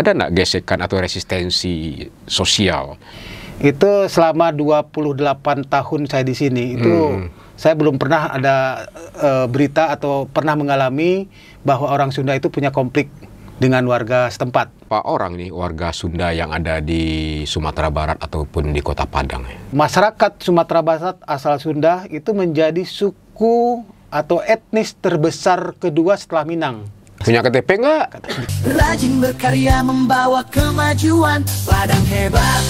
Ada nggak gesekan atau resistensi sosial? Itu selama 28 tahun saya di sini itu hmm. saya belum pernah ada e, berita atau pernah mengalami bahwa orang Sunda itu punya konflik dengan warga setempat. Apa orang nih warga Sunda yang ada di Sumatera Barat ataupun di Kota Padang? Ya? Masyarakat Sumatera Barat asal Sunda itu menjadi suku atau etnis terbesar kedua setelah Minang. Punya KTP enggak? Rajin berkarya membawa kemajuan Padang hebat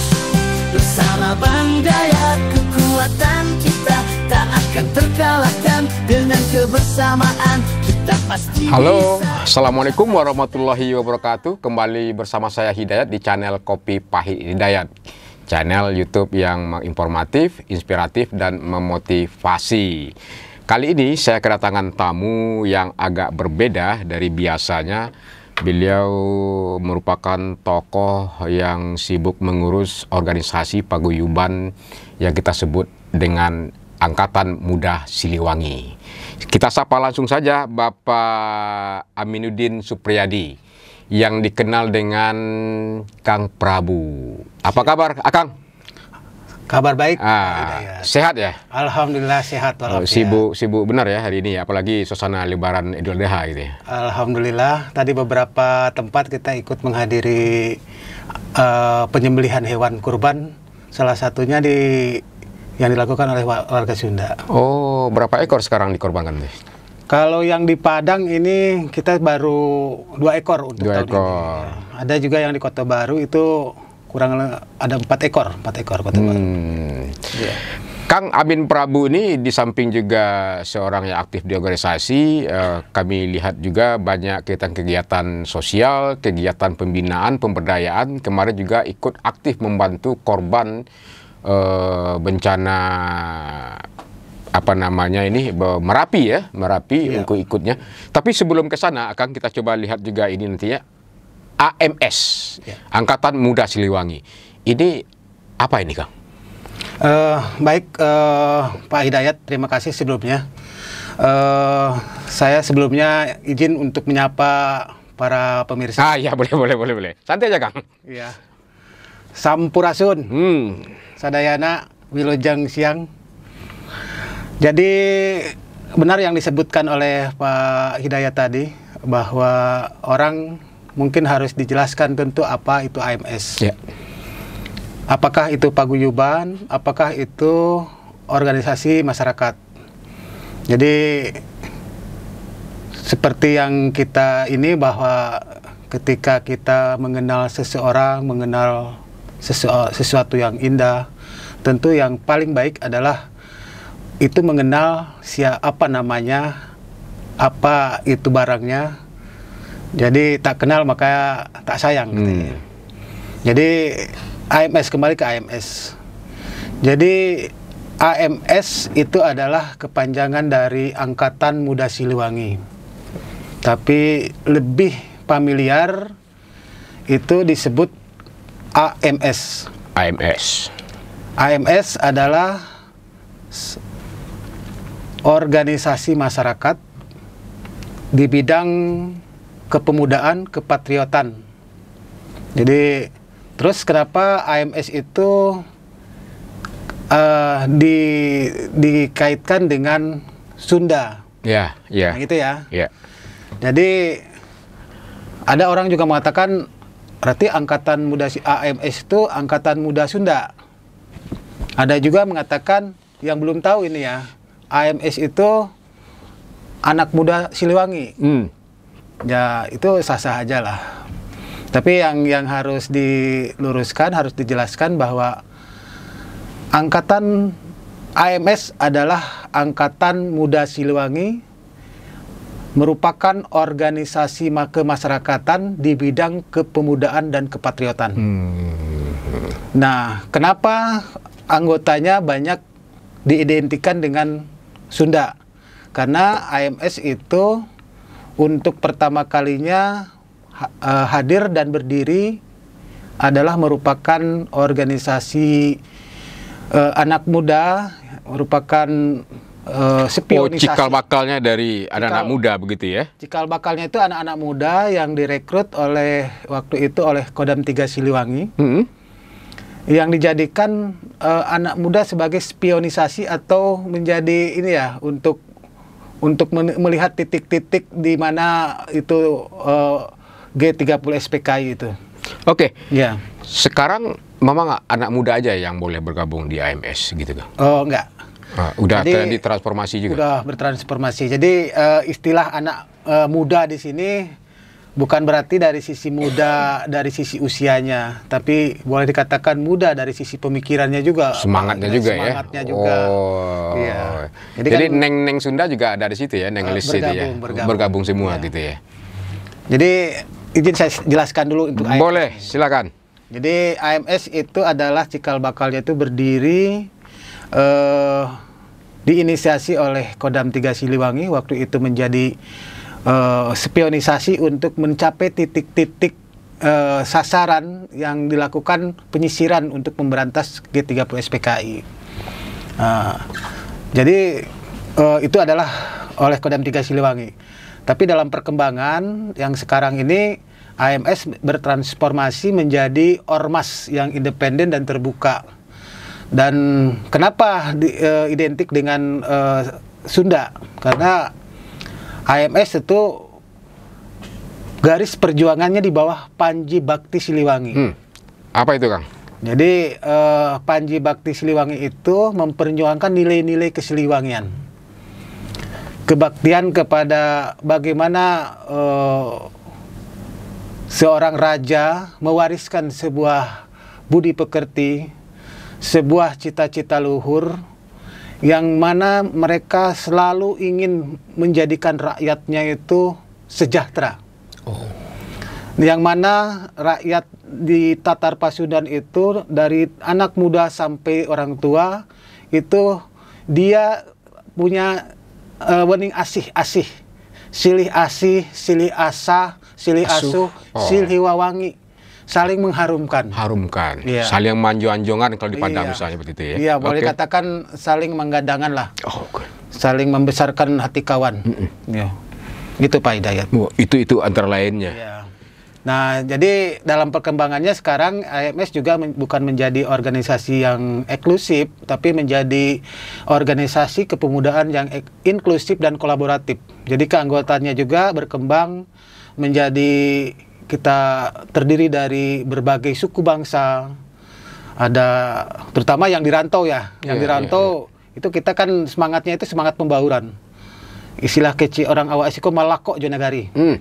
Bersama Bang Dayat Kekuatan kita tak akan terkalahkan Dengan kebersamaan kita pasti Halo, bisa. Assalamualaikum warahmatullahi wabarakatuh Kembali bersama saya Hidayat di channel Kopi Pahit Hidayat Channel Youtube yang informatif, inspiratif, dan memotivasi Kali ini saya kedatangan tamu yang agak berbeda dari biasanya. Beliau merupakan tokoh yang sibuk mengurus organisasi paguyuban yang kita sebut dengan Angkatan Muda Siliwangi. Kita sapa langsung saja Bapak Aminuddin Supriyadi yang dikenal dengan Kang Prabu. Apa kabar, Akang? Kabar baik. Ah, ya. sehat ya? Alhamdulillah sehat Oh, Sibuk sibuk benar ya hari ini apalagi suasana lebaran Idul Adha gitu ya? Alhamdulillah, tadi beberapa tempat kita ikut menghadiri uh, penyembelihan hewan kurban. Salah satunya di yang dilakukan oleh warga Sunda. Oh, berapa ekor sekarang dikorbankan deh? Kalau yang di Padang ini kita baru dua ekor untuk dua tahun ekor. ini. Ada juga yang di Kota Baru itu kurang ada empat ekor, empat ekor kota Hmm. Yeah. Kang Amin Prabu ini di samping juga seorang yang aktif di organisasi, eh, kami lihat juga banyak kegiatan-kegiatan sosial, kegiatan pembinaan, pemberdayaan. Kemarin juga ikut aktif membantu korban eh, bencana apa namanya ini Merapi ya, Merapi yeah. ikut-ikutnya. Tapi sebelum ke sana akan kita coba lihat juga ini nanti ya AMS, ya. Angkatan Muda Siliwangi. Ini apa ini, Kang? Uh, baik, uh, Pak Hidayat, terima kasih sebelumnya. Uh, saya sebelumnya izin untuk menyapa para pemirsa. Ah iya, boleh, boleh, boleh, boleh. Santai aja, Kang. Iya. Sampurasun, hmm. Sadayana, Wilujang Siang. Jadi benar yang disebutkan oleh Pak Hidayat tadi bahwa orang mungkin harus dijelaskan tentu apa itu AMS. Ya. Apakah itu paguyuban? Apakah itu organisasi masyarakat? Jadi seperti yang kita ini bahwa ketika kita mengenal seseorang, mengenal sesu sesuatu yang indah, tentu yang paling baik adalah itu mengenal siapa namanya, apa itu barangnya, jadi tak kenal maka tak sayang. Hmm. Jadi AMS kembali ke AMS. Jadi AMS itu adalah kepanjangan dari Angkatan Muda Siliwangi. Tapi lebih familiar itu disebut AMS. AMS. AMS adalah organisasi masyarakat di bidang kepemudaan, kepatriotan. Jadi terus kenapa AMS itu uh, di dikaitkan dengan Sunda? Ya, yeah, ya. Yeah. Nah, gitu ya. Yeah. Jadi ada orang juga mengatakan berarti angkatan muda AMS itu angkatan muda Sunda. Ada juga mengatakan yang belum tahu ini ya, AMS itu anak muda Siliwangi. Hmm ya itu sah-sah aja lah. Tapi yang yang harus diluruskan, harus dijelaskan bahwa angkatan AMS adalah angkatan muda Siliwangi merupakan organisasi kemasyarakatan di bidang kepemudaan dan kepatriotan. Hmm. Nah, kenapa anggotanya banyak diidentikan dengan Sunda? Karena AMS itu untuk pertama kalinya eh, hadir dan berdiri adalah merupakan organisasi uh, anak muda, merupakan uh, Oh, cikal bakalnya dari anak-anak muda begitu ya? Cikal bakalnya itu anak-anak muda yang direkrut oleh waktu itu oleh Kodam Tiga Siliwangi. Hmm. Yang dijadikan uh, anak muda sebagai spionisasi atau menjadi ini ya untuk untuk melihat titik-titik di mana itu uh, G30 SPKI itu. Oke. Okay. Ya. Sekarang memang anak muda aja yang boleh bergabung di AMS gitu kan? Oh, enggak. Nah, udah Jadi, transformasi juga. Udah bertransformasi. Jadi uh, istilah anak uh, muda di sini bukan berarti dari sisi muda dari sisi usianya tapi boleh dikatakan muda dari sisi pemikirannya juga semangatnya juga ya? semangatnya ya juga oh iya. jadi, jadi kan, neng neng Sunda juga ada di situ ya neng Elis ah, ya? bergabung, ya bergabung, bergabung semua iya. gitu ya jadi izin saya jelaskan dulu untuk AMS. boleh silakan jadi AMS itu adalah cikal bakalnya itu berdiri eh, diinisiasi oleh Kodam Tiga Siliwangi waktu itu menjadi Eh, spionisasi untuk mencapai titik-titik eh, sasaran yang dilakukan penyisiran untuk memberantas G30 SPKI. Ah, jadi eh, itu adalah oleh Kodam 3 Siliwangi. Tapi dalam perkembangan yang sekarang ini AMS bertransformasi menjadi ormas yang independen dan terbuka. Dan kenapa di, uh, identik dengan uh, Sunda? Karena AMS itu garis perjuangannya di bawah Panji Bakti Siliwangi. Hmm. Apa itu, Kang? Jadi uh, Panji Bakti Siliwangi itu memperjuangkan nilai-nilai kesiliwangian. Kebaktian kepada bagaimana uh, seorang raja mewariskan sebuah budi pekerti, sebuah cita-cita luhur yang mana mereka selalu ingin menjadikan rakyatnya itu sejahtera. Oh. Yang mana rakyat di Tatar Pasundan itu dari anak muda sampai orang tua itu dia punya uh, wening asih-asih, silih asih, silih asah, silih asuh, oh. silih wawangi saling mengharumkan. Harumkan. Yeah. Saling manjo-anjongan kalau dipandang iya. yeah. misalnya begitu ya. Iya, yeah, okay. boleh katakan saling menggadangan lah. Oh, okay. Saling membesarkan hati kawan. Mm -mm. Yeah. Gitu Pak Hidayat. Oh, itu itu antara lainnya. Yeah. Nah, jadi dalam perkembangannya sekarang IMS juga men bukan menjadi organisasi yang eksklusif, tapi menjadi organisasi kepemudaan yang e inklusif dan kolaboratif. Jadi keanggotaannya juga berkembang menjadi kita terdiri dari berbagai suku bangsa. Ada terutama yang di dirantau ya, yang yeah, dirantau yeah, yeah. itu kita kan semangatnya itu semangat pembauran. Istilah kecil orang awak esiko malakok jonagari. Mm.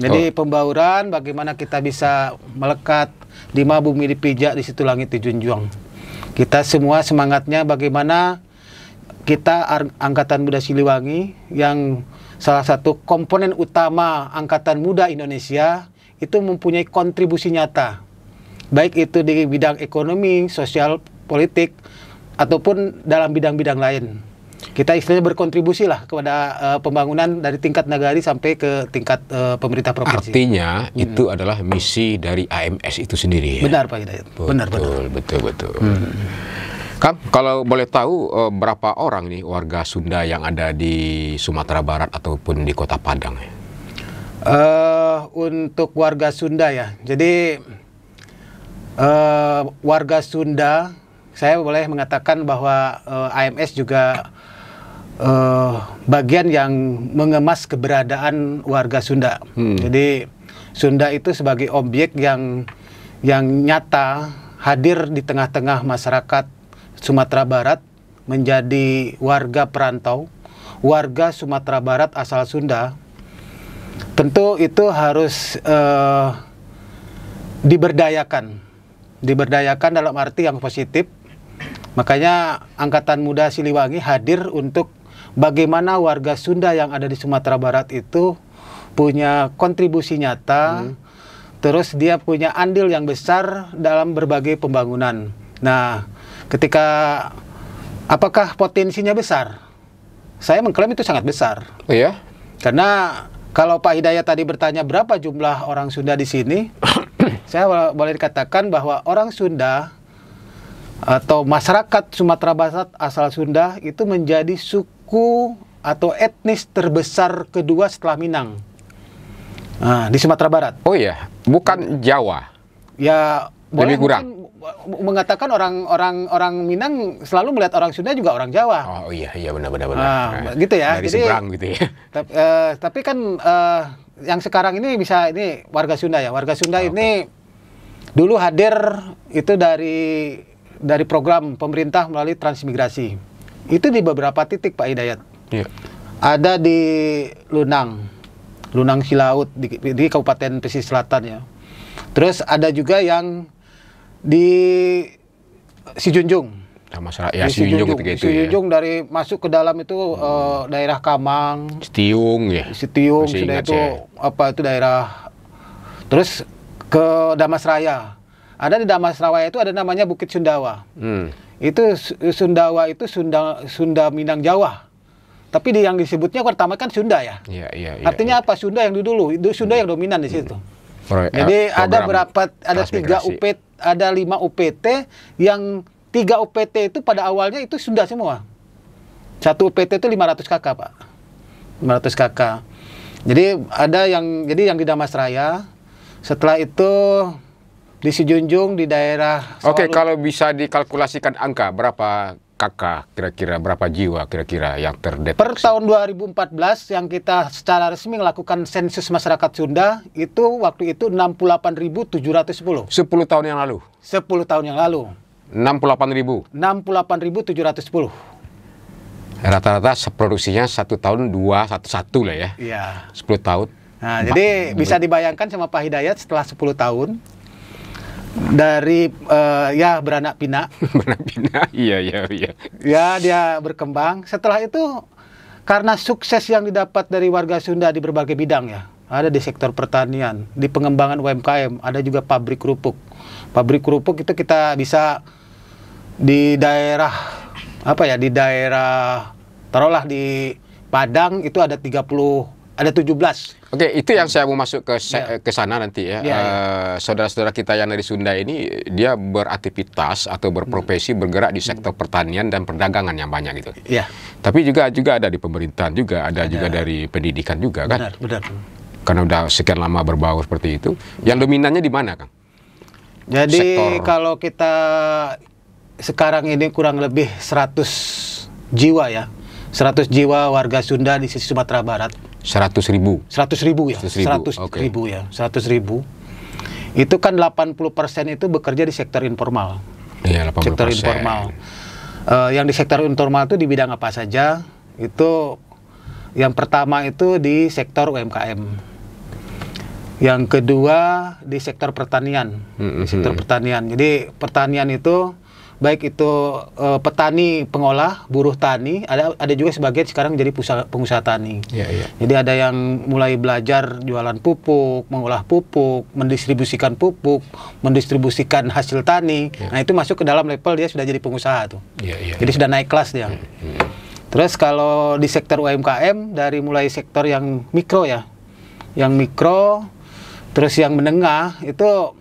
Jadi oh. pembauran bagaimana kita bisa melekat di ma bumi dipijak di situ langit dijunjung. Kita semua semangatnya bagaimana kita angkatan muda Siliwangi yang salah satu komponen utama angkatan muda Indonesia itu mempunyai kontribusi nyata, baik itu di bidang ekonomi, sosial, politik, ataupun dalam bidang-bidang lain. Kita istilahnya berkontribusi lah kepada uh, pembangunan dari tingkat negari sampai ke tingkat uh, pemerintah provinsi. Artinya hmm. itu adalah misi dari AMS itu sendiri. Ya? Benar Pak Hidayat. Betul, benar betul. Betul betul. Hmm. Kam, kalau boleh tahu eh, berapa orang nih warga Sunda yang ada di Sumatera Barat ataupun di Kota Padang? Ya? Uh, untuk warga Sunda ya. Jadi uh, warga Sunda, saya boleh mengatakan bahwa uh, eh, AMS juga uh, bagian yang mengemas keberadaan warga Sunda. Hmm. Jadi Sunda itu sebagai objek yang yang nyata hadir di tengah-tengah masyarakat Sumatera Barat menjadi warga perantau, warga Sumatera Barat asal Sunda tentu itu harus uh, diberdayakan, diberdayakan dalam arti yang positif. Makanya Angkatan Muda Siliwangi hadir untuk bagaimana warga Sunda yang ada di Sumatera Barat itu punya kontribusi nyata, hmm. terus dia punya andil yang besar dalam berbagai pembangunan. Nah, ketika apakah potensinya besar? Saya mengklaim itu sangat besar. Oh, iya. Karena kalau Pak Hidayat tadi bertanya berapa jumlah orang Sunda di sini, saya boleh dikatakan bahwa orang Sunda atau masyarakat Sumatera Barat asal Sunda itu menjadi suku atau etnis terbesar kedua setelah Minang nah, di Sumatera Barat. Oh iya, bukan Jawa. Ya, boleh Lebih kurang. mungkin mengatakan orang orang orang Minang selalu melihat orang Sunda juga orang Jawa. Oh iya iya benar benar benar. Nah, nah, gitu ya. Dari seberang gitu ya. Tapi, uh, eh, tapi kan uh, yang sekarang ini bisa ini warga Sunda ya. Warga Sunda oh, ini okay. dulu hadir itu dari dari program pemerintah melalui transmigrasi. Itu di beberapa titik Pak Hidayat. Yeah. Ada di Lunang. Lunang Silaut di, di Kabupaten Pesisir Selatan ya. Terus ada juga yang di si Junjung. Nah, masalah ya si Junjung, Junjung gitu, gitu si ya. Junjung ya. dari masuk ke dalam itu hmm. uh, daerah Kamang, Setiung ya. Setiung sudah itu ya. apa itu daerah terus ke Damasraya. Ada di Damasraya itu ada namanya Bukit Sundawa. Hmm. Itu Sundawa itu Sunda Sunda Minang Jawa. Tapi yang disebutnya pertama kan Sunda ya. Iya, iya, iya. Artinya ya. apa? Sunda yang dulu, Sunda hmm. yang dominan di situ. Hmm. Proyek, eh, Jadi ada berapa? Ada tiga UPT, ada lima UPT yang tiga UPT itu pada awalnya itu sudah semua. Satu UPT itu 500 KK, Pak. 500 KK. Jadi ada yang jadi yang di Damas Raya, Setelah itu di Sijunjung di daerah Oke, okay, kalau bisa dikalkulasikan angka berapa kakak kira-kira berapa jiwa kira-kira yang terdeteksi? Per tahun 2014 yang kita secara resmi melakukan sensus masyarakat Sunda itu waktu itu 68.710. 10 tahun yang lalu. 10 tahun yang lalu. 68.000. 68.710 rata-rata produksinya satu tahun dua satu satu lah ya. Iya. Sepuluh tahun. Nah, jadi bisa dibayangkan sama Pak Hidayat setelah 10 tahun dari uh, ya beranak pinak. beranak pinak, iya iya iya. Ya dia berkembang. Setelah itu karena sukses yang didapat dari warga Sunda di berbagai bidang ya. Ada di sektor pertanian, di pengembangan UMKM, ada juga pabrik kerupuk. Pabrik kerupuk itu kita bisa di daerah apa ya di daerah taruhlah di Padang itu ada 30 ada 17. Oke, itu yang saya mau masuk ke yeah. ke sana nanti ya. saudara-saudara ya, yeah. Ya. Saudara-saudara kita yang dari Sunda ini dia beraktivitas atau berprofesi hmm. bergerak di sektor pertanian dan perdagangan yang banyak gitu. Iya. Tapi juga juga ada di pemerintahan juga, ada, ada juga dari pendidikan juga kan. Benar, benar. Karena udah sekian lama berbau seperti itu, yang dominannya di mana, Kang? Jadi sektor... kalau kita sekarang ini kurang lebih 100 jiwa ya. 100 jiwa warga Sunda di sisi Sumatera Barat Seratus ribu? Seratus ribu ya. Seratus ribu, 100 okay. ribu ya. Seratus ribu. Itu kan 80 persen itu bekerja di sektor informal. Iya, 80 Sektor informal. Uh, yang di sektor informal itu di bidang apa saja? Itu yang pertama itu di sektor UMKM. Yang kedua di sektor pertanian. Mm -hmm. Di sektor pertanian. Jadi pertanian itu baik itu uh, petani pengolah, buruh tani, ada ada juga sebagian sekarang jadi pusat, pengusaha tani. Yeah, yeah. Jadi ada yang mulai belajar jualan pupuk, mengolah pupuk, mendistribusikan pupuk, mendistribusikan hasil tani. Yeah. Nah itu masuk ke dalam level dia sudah jadi pengusaha tuh. Yeah, yeah, jadi yeah. sudah naik kelas dia. Mm -hmm. Terus kalau di sektor UMKM dari mulai sektor yang mikro ya, yang mikro, terus yang menengah itu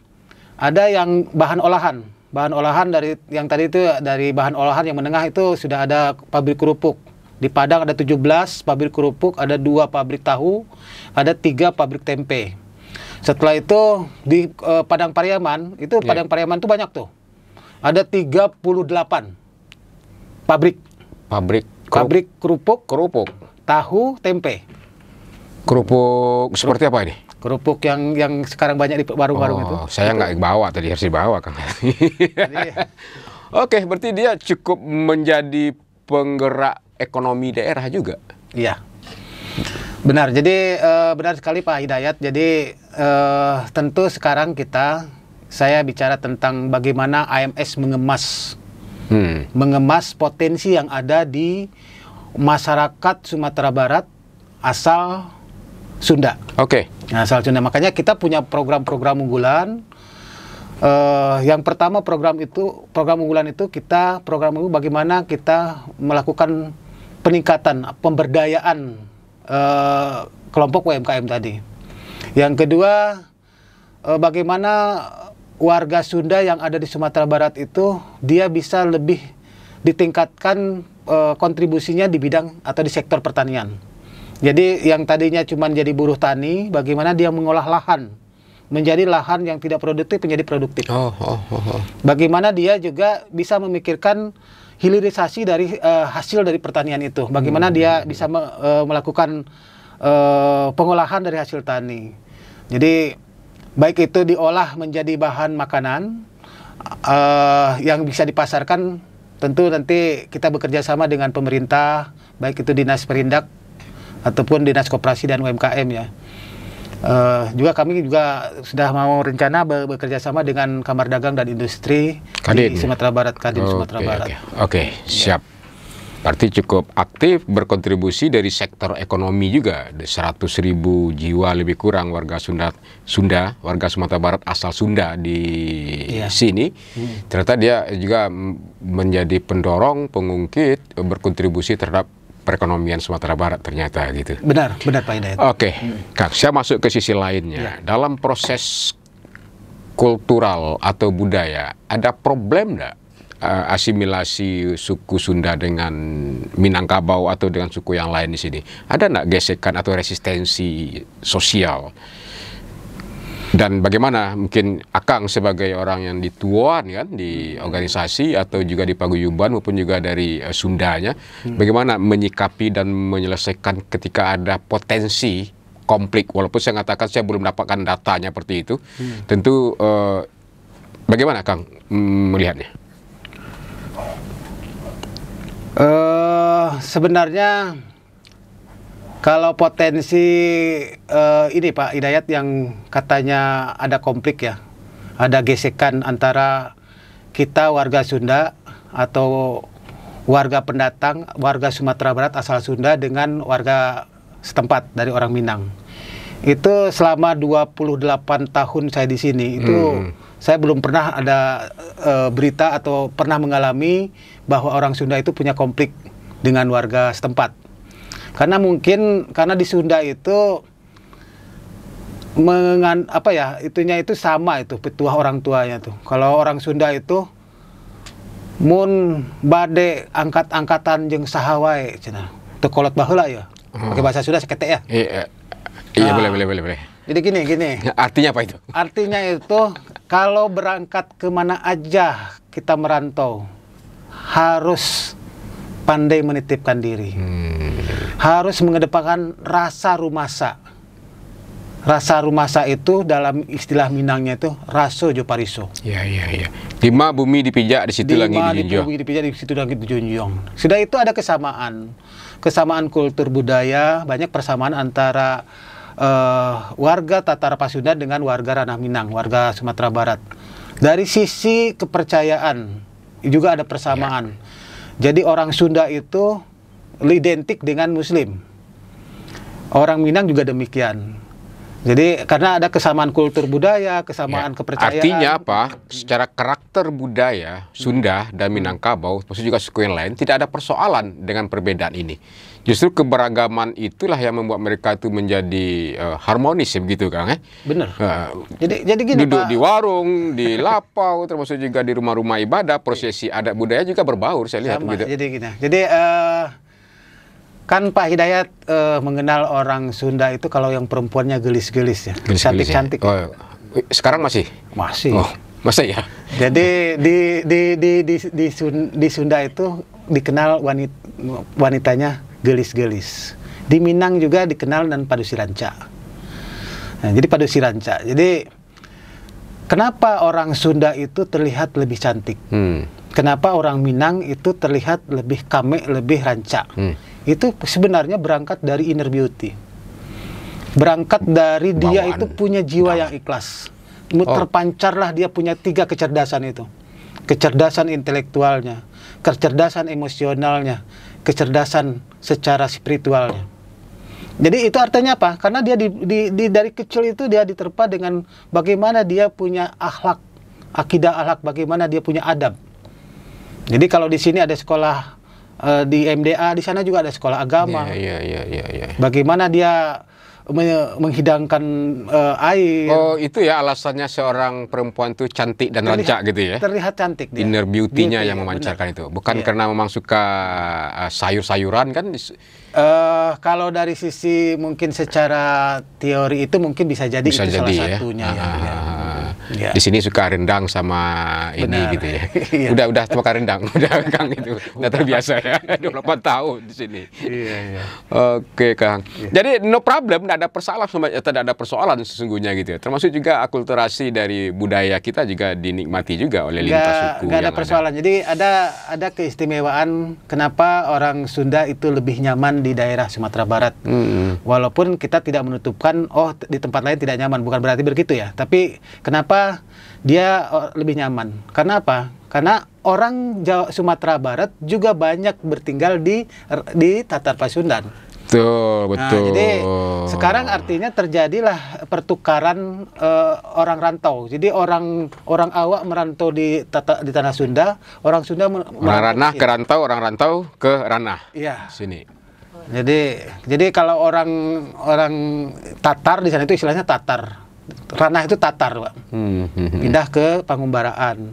ada yang bahan olahan bahan olahan dari yang tadi itu dari bahan olahan yang menengah itu sudah ada pabrik kerupuk. Di Padang ada 17 pabrik kerupuk, ada dua pabrik tahu, ada tiga pabrik tempe. Setelah itu di uh, Padang Pariaman, itu yeah. Padang Pariaman itu banyak tuh. Ada 38 pabrik. Pabrik kerupuk. pabrik kerupuk, kerupuk, tahu, tempe. Kerupuk seperti apa ini? Kerupuk yang yang sekarang banyak di warung-warung oh, itu? Saya nggak bawa tadi harus dibawa kang. Iya. Oke, berarti dia cukup menjadi penggerak ekonomi daerah juga. Iya, benar. Jadi uh, benar sekali Pak Hidayat. Jadi uh, tentu sekarang kita saya bicara tentang bagaimana AMS mengemas, hmm. mengemas potensi yang ada di masyarakat Sumatera Barat asal Sunda. Oke. Okay. Nah, asal Sunda. Makanya kita punya program-program unggulan. Uh, yang pertama program itu program unggulan itu kita program itu bagaimana kita melakukan peningkatan pemberdayaan uh, kelompok UMKM tadi. Yang kedua uh, bagaimana warga Sunda yang ada di Sumatera Barat itu dia bisa lebih ditingkatkan uh, kontribusinya di bidang atau di sektor pertanian. Jadi yang tadinya cuma jadi buruh tani, bagaimana dia mengolah lahan menjadi lahan yang tidak produktif menjadi produktif. Oh, oh, oh, oh. Bagaimana dia juga bisa memikirkan hilirisasi dari uh, hasil dari pertanian itu. Bagaimana hmm. dia bisa me, uh, melakukan uh, pengolahan dari hasil tani. Jadi baik itu diolah menjadi bahan makanan uh, yang bisa dipasarkan tentu nanti kita bekerja sama dengan pemerintah baik itu dinas perindak ataupun dinas koperasi dan UMKM ya. Uh, juga kami juga sudah mau rencana be bekerja sama dengan Kamar Dagang dan Industri Kadin. di ya? Sumatera Barat, Kadin okay, Sumatera Barat. Oke, okay. okay, siap. Berarti cukup aktif berkontribusi dari sektor ekonomi juga. 100 ribu jiwa lebih kurang warga Sunda, Sunda warga Sumatera Barat asal Sunda di yeah. sini. Hmm. Ternyata dia juga menjadi pendorong, pengungkit, berkontribusi terhadap perekonomian Sumatera Barat ternyata gitu. Benar, benar Pak Hidayat. Oke, okay. hmm. saya masuk ke sisi lainnya. Ya. Dalam proses kultural atau budaya, ada problem nggak uh, asimilasi suku Sunda dengan Minangkabau atau dengan suku yang lain di sini? Ada nggak gesekan atau resistensi sosial? dan bagaimana mungkin Akang sebagai orang yang dituan kan di organisasi atau juga di paguyuban maupun juga dari uh, Sundanya hmm. bagaimana menyikapi dan menyelesaikan ketika ada potensi konflik walaupun saya mengatakan saya belum mendapatkan datanya seperti itu hmm. tentu uh, bagaimana Kang mm, melihatnya uh, sebenarnya kalau potensi uh, ini Pak Hidayat yang katanya ada konflik ya, ada gesekan antara kita warga Sunda atau warga pendatang, warga Sumatera Barat asal Sunda dengan warga setempat dari orang Minang. Itu selama 28 tahun saya di sini itu hmm. saya belum pernah ada uh, berita atau pernah mengalami bahwa orang Sunda itu punya konflik dengan warga setempat karena mungkin karena di Sunda itu mengan apa ya itunya itu sama itu petuah orang tuanya tuh kalau orang Sunda itu mun bade angkat-angkatan jeng sahawai cina kolot bahula ya hmm. pakai bahasa Sunda seketek ya iya iya, iya nah. boleh boleh boleh boleh jadi gini gini artinya apa itu artinya itu kalau berangkat kemana aja kita merantau harus pandai menitipkan diri hmm harus mengedepankan rasa rumasa. Rasa rumasa itu dalam istilah Minangnya itu raso jo pariso. Iya iya iya. Lima bumi dipijak di situ lagi dijunjung. Lima bumi dipijak di situ lagi dijunjung. Sudah itu ada kesamaan. Kesamaan kultur budaya, banyak persamaan antara uh, warga Tatar Pasundan dengan warga Ranah Minang, warga Sumatera Barat. Dari sisi kepercayaan juga ada persamaan. Ya. Jadi orang Sunda itu identik dengan muslim. Orang Minang juga demikian. Jadi karena ada kesamaan kultur budaya, kesamaan ya, kepercayaan. Artinya apa? Secara karakter budaya Sunda dan hmm. Minangkabau, maksud juga suku yang lain, tidak ada persoalan dengan perbedaan ini. Justru keberagaman itulah yang membuat mereka itu menjadi uh, harmonis ya begitu Kang eh? Benar. Uh, jadi jadi gini Duduk Pak. di warung, di lapau termasuk juga di rumah-rumah ibadah, prosesi adat budaya juga berbaur saya lihat Sama, Gitu. Jadi gini. Jadi uh, Kan Pak Hidayat uh, mengenal orang Sunda itu kalau yang perempuannya gelis-gelis ya, ya. cantik-cantik. Ya. sekarang masih? Masih. Oh, masih ya? Jadi di di di di di, di Sunda itu dikenal wanit wanitanya gelis-gelis. Di Minang juga dikenal dan padu siranca. Nah, jadi padu siranca. Jadi kenapa orang Sunda itu terlihat lebih cantik? Hmm. Kenapa orang Minang itu terlihat lebih kame, lebih rancak? Hmm itu sebenarnya berangkat dari inner beauty. Berangkat dari Bawaan. dia itu punya jiwa yang ikhlas. Oh. Terpancarlah dia punya tiga kecerdasan itu. Kecerdasan intelektualnya, kecerdasan emosionalnya, kecerdasan secara spiritualnya. Jadi itu artinya apa? Karena dia di, di, di, dari kecil itu dia diterpa dengan bagaimana dia punya akhlak, akidah akhlak, bagaimana dia punya adab. Jadi kalau di sini ada sekolah uh, di MDA di sana juga ada sekolah agama. Iya iya iya iya. iya. Bagaimana dia menghidangkan uh, air. Oh, itu ya alasannya seorang perempuan tuh cantik dan terlihat, gitu ya. Terlihat cantik dia. Inner beauty-nya beauty, yang iya, memancarkan benar. itu. Bukan yeah. karena memang suka uh, sayur-sayuran kan? Uh, kalau dari sisi mungkin secara teori itu mungkin bisa jadi bisa itu jadi, salah ya? satunya ya, ah, ah, ya. Ah, ya. Yeah. Di sini suka rendang sama ini Benar. gitu ya. yeah. Udah udah suka rendang, udah Kang itu. Udah terbiasa ya. 28 tahun di sini. Yeah, yeah. Oke, Kang. Yeah. Jadi no problem, tidak ada persoalan eh, tidak ada persoalan sesungguhnya gitu ya. Termasuk juga akulturasi dari budaya kita juga dinikmati juga oleh gak, lintas suku gak ada persoalan. Ada. Jadi ada ada keistimewaan kenapa orang Sunda itu lebih nyaman di daerah Sumatera Barat. Mm -hmm. Walaupun kita tidak menutupkan oh di tempat lain tidak nyaman, bukan berarti begitu ya. Tapi kenapa dia eh, lebih nyaman. Karena apa? Karena orang Jawa, Sumatera Barat juga banyak bertinggal di er, di Tatar Pasundan. Betul, nah, betul. Nah, jadi sekarang artinya terjadilah pertukaran uh, orang rantau. Jadi orang orang awak merantau di tata, di tanah Sunda, orang Sunda orang ranah ke rantau, orang rantau ke ranah. Iya. Sini. Jadi jadi kalau orang orang Tatar di sana itu istilahnya Tatar ranah itu Tatar, Pak. Hmm, hmm, hmm. Pindah ke Pangumbaraan.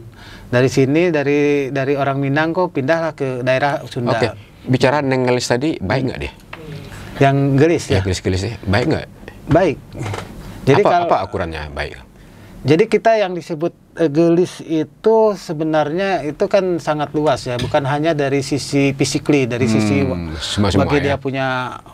Dari sini dari dari orang Minang kok pindahlah ke daerah Sunda. Okay. Bicara nenggelis tadi baik nggak dia? Yang gelis ya. Gelis-gelis ya. Baik nggak? Baik. Jadi apa, kalau apa ukurannya baik? Jadi kita yang disebut gelis itu sebenarnya itu kan sangat luas ya, bukan hanya dari sisi fisikly, dari hmm, sisi bagaimana ya. dia punya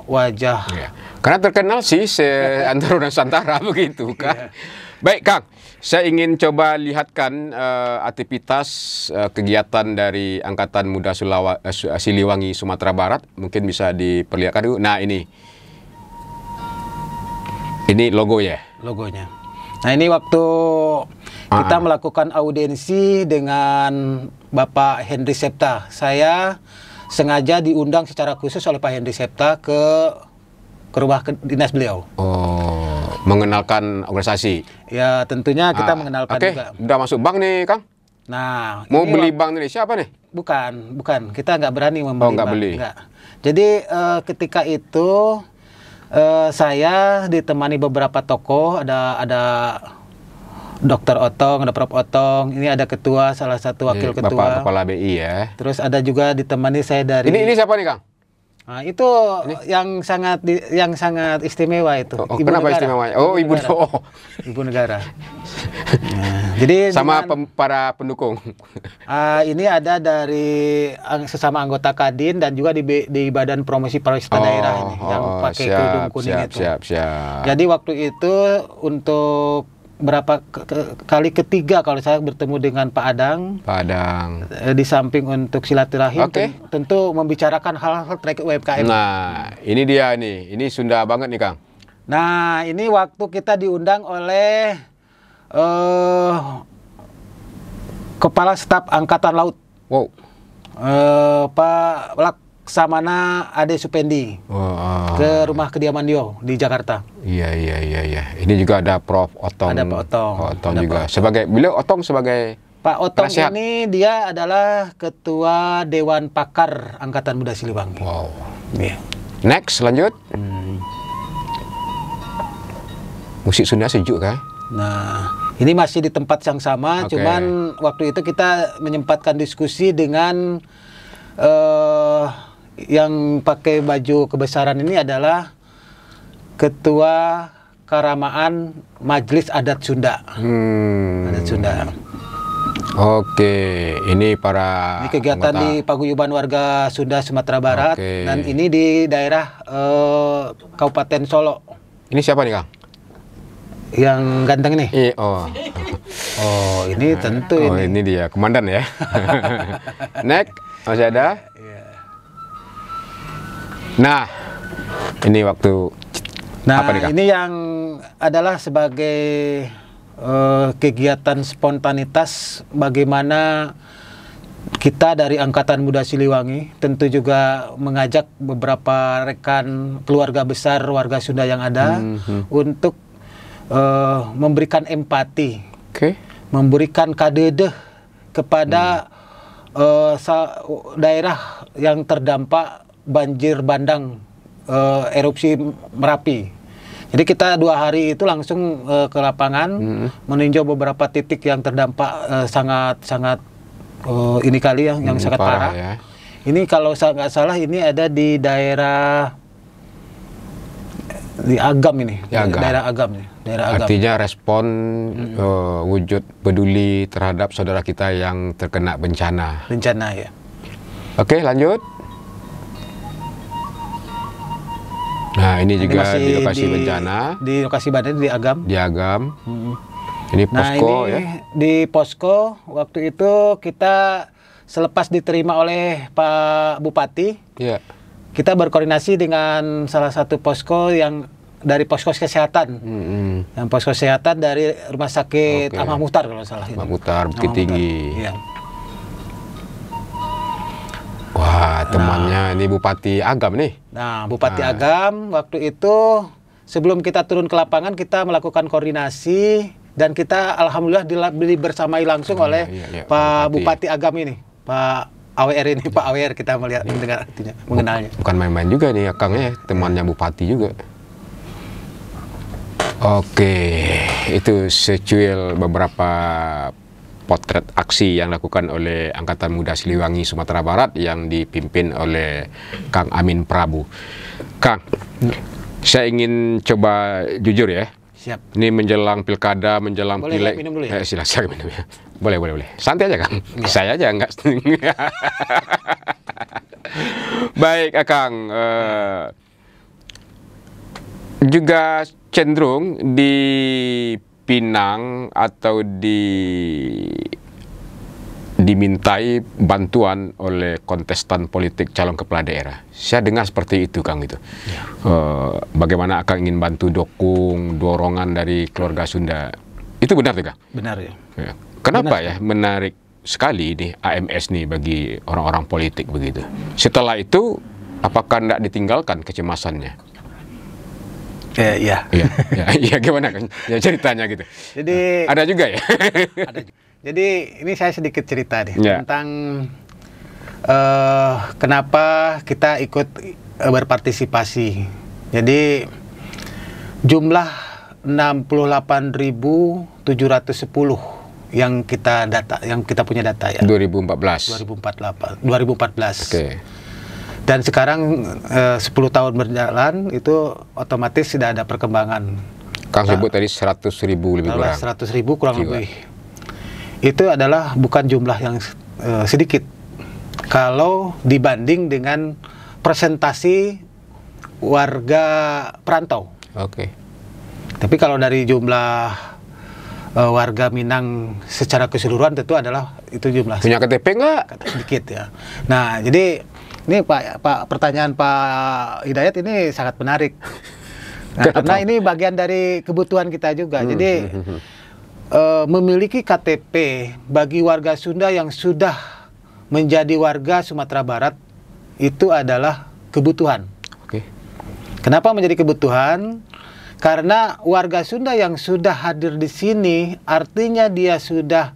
wajah. Ya. Karena terkenal sih se antara Nusantara begitu kan. Ya. Baik Kang, saya ingin coba lihatkan uh, aktivitas uh, kegiatan dari Angkatan Muda Sulawa, uh, Siliwangi Sumatera Barat. Mungkin bisa diperlihatkan. Nah ini, ini logo ya. Logonya. Nah ini waktu Ah. Kita melakukan audiensi dengan Bapak Henry Septa. Saya sengaja diundang secara khusus oleh Pak Henry Septa ke ke rumah ke dinas beliau. Oh, mengenalkan organisasi. Ya, tentunya kita ah, mengenalkan okay. juga. Udah masuk bank nih, Kang. Nah, mau beli bank Indonesia apa nih? Bukan, bukan. Kita nggak berani membeli. Oh, nggak beli. Enggak. Jadi uh, ketika itu uh, saya ditemani beberapa tokoh, ada ada Dokter Otong, ada Prof Otong. Ini ada ketua, salah satu wakil Bapak, ketua. Bapak Kepala BI ya. Terus ada juga ditemani saya dari. Ini ini siapa nih Kang? Nah, itu ini? yang sangat yang sangat istimewa itu. Oh, oh ibu kenapa negara. istimewa? Oh, ibu negara. Oh. Ibu negara. nah, jadi sama dengan, pem, para pendukung. Uh, ini ada dari sesama anggota Kadin dan juga di di Badan Promosi Pariwisata oh, Daerah ini, oh, yang pakai siap, kerudung kuning siap, itu. Siap, siap. Jadi waktu itu untuk berapa ke, ke, kali ketiga kalau saya bertemu dengan Pak Adang. Pak Adang. Eh, di samping untuk silaturahim okay. ten, tentu membicarakan hal-hal terkait UMKM. Nah, ini dia nih. Ini Sunda banget nih, Kang. Nah, ini waktu kita diundang oleh eh Kepala Staf Angkatan Laut. Wow. Uh, Pak Lak Samana Ade Supendi oh, oh. ke rumah kediaman dia di Jakarta. Iya iya iya iya. Ini juga ada Prof Otong. Ada Pak Otong. Pak Otong ada juga Pak sebagai beliau Otong sebagai Pak Otong penasihat. ini dia adalah ketua Dewan Pakar Angkatan Muda Siliwangi. Wow. Yeah. Next lanjut. Hmm. Musik Sunda sejuk kah? Nah, ini masih di tempat yang sama, okay. cuman waktu itu kita menyempatkan diskusi dengan uh, yang pakai baju kebesaran ini adalah ketua Karamaan Majelis Adat Sunda. Hmm. Adat Sunda. Oke, ini para ini kegiatan anggota. di paguyuban warga Sunda Sumatera Barat Oke. dan ini di daerah eh, Kabupaten Solo. Ini siapa nih, Kang? Yang ganteng nih. Eh, oh. Oh, ini nah, tentu oh, ini. ini dia komandan ya. Next, masih ada? Nah, ini waktu Nah, apa ini yang adalah sebagai uh, kegiatan spontanitas bagaimana kita dari Angkatan Muda Siliwangi tentu juga mengajak beberapa rekan keluarga besar warga Sunda yang ada mm -hmm. untuk uh, memberikan empati, okay. memberikan kadedeh kepada mm. uh, daerah yang terdampak banjir bandang uh, erupsi Merapi. Jadi kita dua hari itu langsung uh, ke lapangan hmm. meninjau beberapa titik yang terdampak sangat-sangat eh, uh, uh, ini kali ya, yang hmm, sangat parah. parah. Ya. Ini kalau saya nggak salah ini ada di daerah di Agam ini, ya, agam. daerah Agam ini ya, Daerah Agam. Artinya respon hmm. uh, wujud peduli terhadap saudara kita yang terkena bencana. Bencana ya. Oke, lanjut. Nah ini juga di lokasi di, bencana. Di lokasi bencana di Agam. Di Agam. Hmm. Ini nah, posko nah, ini ya. Di posko waktu itu kita selepas diterima oleh Pak Bupati. Iya. Kita berkoordinasi dengan salah satu posko yang dari posko kesehatan, -hmm. yang posko kesehatan dari rumah sakit okay. Ahmad Mutar kalau salah. Amah Mutar Bukit Tinggi. Iya. Wah, nah. temannya nah, ini Bupati Agam nih. Nah, nah. Bupati nah. Agam waktu itu sebelum kita turun ke lapangan kita melakukan koordinasi dan kita alhamdulillah diberi bersamai langsung hmm, oleh iya, iya, Pak Bupati. Bupati Agam ini, Pak AWR ini Pak AWR kita melihat ini. Iya. mendengar artinya mengenalnya. Bukan main-main juga nih Kang ya, temannya Bupati juga. Oke, itu secuil beberapa potret aksi yang dilakukan oleh Angkatan Muda Siliwangi Sumatera Barat yang dipimpin oleh Kang Amin Prabu. Kang, saya ingin coba jujur ya. Siap. Ini menjelang pilkada, menjelang boleh, pileg. Minum dulu ya? Eh, silah, minum ya. Boleh, boleh, boleh. Santai aja, Kang. Ya. Saya aja enggak. Baik, eh, Kang. Uh, juga cenderung di Pinang atau di dimintai bantuan oleh kontestan politik calon kepala daerah. Saya dengar seperti itu, Kang itu. Ya. Uh, bagaimana akan ingin bantu dukung dorongan dari keluarga Sunda? Itu benar tidak? Benar ya. ya. Kenapa benar. ya menarik sekali nih AMS nih bagi orang-orang politik begitu. Setelah itu apakah tidak ditinggalkan kecemasannya? Eh, iya. Iya, ya, ya, gimana kan? Ya ceritanya gitu. Jadi eh, ada juga ya. ada juga. Jadi ini saya sedikit cerita deh ya. tentang uh, kenapa kita ikut uh, berpartisipasi. Jadi jumlah 68.710 yang kita data yang kita punya data ya. 2014. 2014. 2014. Oke. Okay dan sekarang eh, 10 tahun berjalan itu otomatis sudah ada perkembangan. Kang sebut nah, tadi 100 ribu lebih kurang. 100 ribu kurang Jiwa. lebih. Itu adalah bukan jumlah yang eh, sedikit. Kalau dibanding dengan presentasi warga perantau. Oke. Okay. Tapi kalau dari jumlah eh, warga Minang secara keseluruhan tentu adalah itu jumlah. Punya KTP nggak? Sedikit ya. Nah, jadi ini Pak, Pak pertanyaan Pak Hidayat ini sangat menarik. Nah, karena ini bagian dari kebutuhan kita juga. Hmm. Jadi Uh, memiliki KTP bagi warga Sunda yang sudah menjadi warga Sumatera Barat itu adalah kebutuhan. Oke. Okay. Kenapa menjadi kebutuhan? Karena warga Sunda yang sudah hadir di sini artinya dia sudah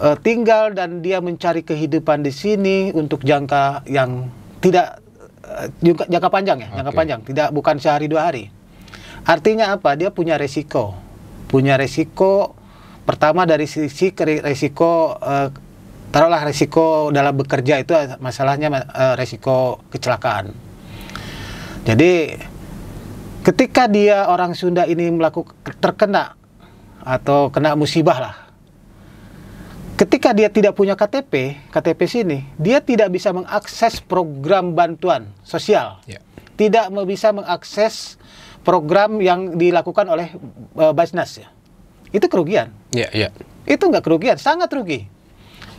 uh, tinggal dan dia mencari kehidupan di sini untuk jangka yang tidak uh, jangka, panjang ya, okay. jangka panjang, tidak bukan sehari dua hari. Artinya apa? Dia punya resiko, punya resiko pertama dari sisi resiko uh, taruhlah resiko dalam bekerja itu masalahnya uh, resiko kecelakaan. Jadi ketika dia orang Sunda ini melakukan terkena atau kena musibah lah Ketika dia tidak punya KTP, KTP sini, dia tidak bisa mengakses program bantuan sosial. Yeah. Tidak bisa mengakses program yang dilakukan oleh uh, Basnas ya. Itu kerugian. yeah, Yeah. Itu nggak kerugian, sangat rugi.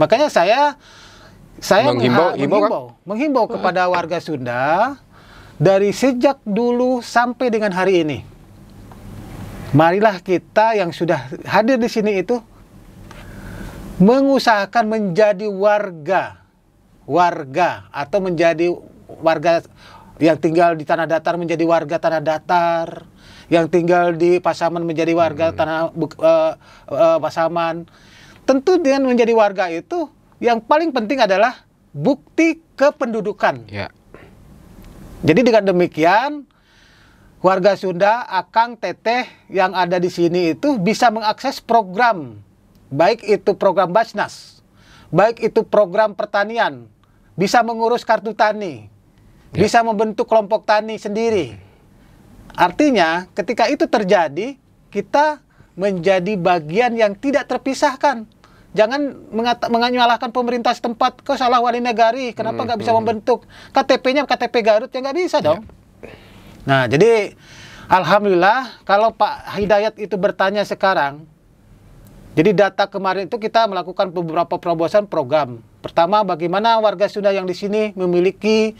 Makanya saya saya menghimbau, himbau, menghimbau, kan? menghimbau kepada warga Sunda dari sejak dulu sampai dengan hari ini. Marilah kita yang sudah hadir di sini itu mengusahakan menjadi warga warga atau menjadi warga yang tinggal di tanah datar menjadi warga tanah datar yang tinggal di Pasaman menjadi warga hmm. tanah uh, uh, Pasaman tentu dengan menjadi warga itu yang paling penting adalah bukti kependudukan ya. jadi dengan demikian warga Sunda akang teteh yang ada di sini itu bisa mengakses program baik itu program Basnas, baik itu program pertanian, bisa mengurus kartu tani, ya. bisa membentuk kelompok tani sendiri. Artinya, ketika itu terjadi, kita menjadi bagian yang tidak terpisahkan. Jangan menyalahkan pemerintah setempat, kok salah wali negari, kenapa nggak hmm, bisa hmm. hmm. membentuk KTP-nya KTP Garut ya nggak bisa ya. dong. Ya. Nah, jadi alhamdulillah kalau Pak Hidayat itu bertanya sekarang, jadi data kemarin itu kita melakukan beberapa perobosan program. Pertama, bagaimana warga Sunda yang di sini memiliki